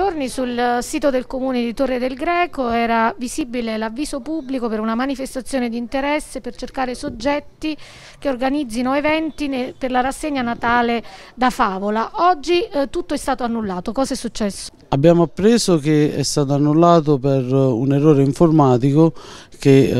giorni sul eh, sito del comune di Torre del Greco era visibile l'avviso pubblico per una manifestazione di interesse per cercare soggetti che organizzino eventi per la rassegna natale da favola. Oggi eh, tutto è stato annullato, cosa è successo? Abbiamo appreso che è stato annullato per eh, un errore informatico perché eh,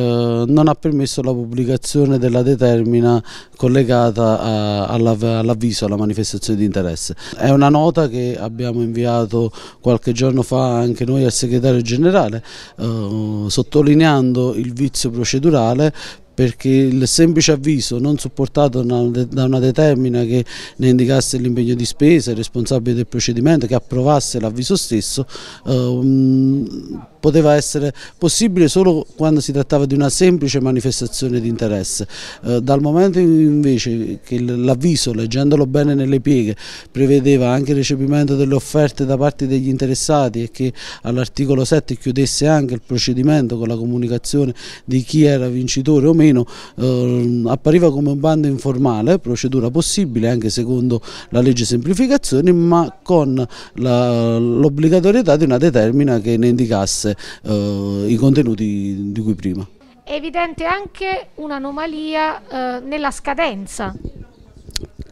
non ha permesso la pubblicazione della determina collegata all'avviso alla manifestazione di interesse. È una nota che abbiamo inviato qualche giorno fa anche noi al segretario generale, eh, sottolineando il vizio procedurale perché il semplice avviso non supportato da una determina che ne indicasse l'impegno di spesa, il responsabile del procedimento, che approvasse l'avviso stesso, ehm, poteva essere possibile solo quando si trattava di una semplice manifestazione di interesse. Eh, dal momento invece che l'avviso, leggendolo bene nelle pieghe, prevedeva anche il recepimento delle offerte da parte degli interessati e che all'articolo 7 chiudesse anche il procedimento con la comunicazione di chi era vincitore o meno, eh, appariva come un bando informale, procedura possibile anche secondo la legge semplificazione, ma con l'obbligatorietà di una determina che ne indicasse avesse eh, i contenuti di cui prima. È evidente anche un'anomalia eh, nella scadenza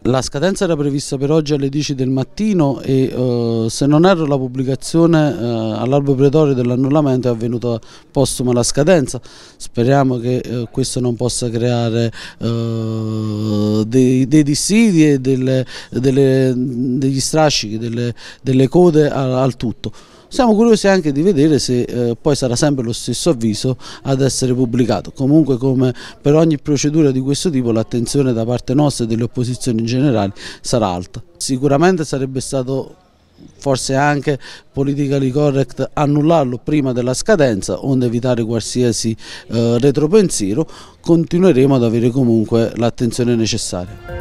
la scadenza era prevista per oggi alle 10 del mattino e eh, se non erro la pubblicazione eh, all'albo pretorio dell'annullamento è avvenuta postuma la scadenza. Speriamo che eh, questo non possa creare eh, dei, dei, dissidi e delle, delle, degli strascichi, delle, delle code al, al tutto. Siamo curiosi anche di vedere se eh, poi sarà sempre lo stesso avviso ad essere pubblicato. Comunque come per ogni procedura di questo tipo l'attenzione da parte nostra e delle opposizioni in generale sarà alta. Sicuramente sarebbe stato forse anche politically correct annullarlo prima della scadenza onde evitare qualsiasi eh, retropensiero continueremo ad avere comunque l'attenzione necessaria.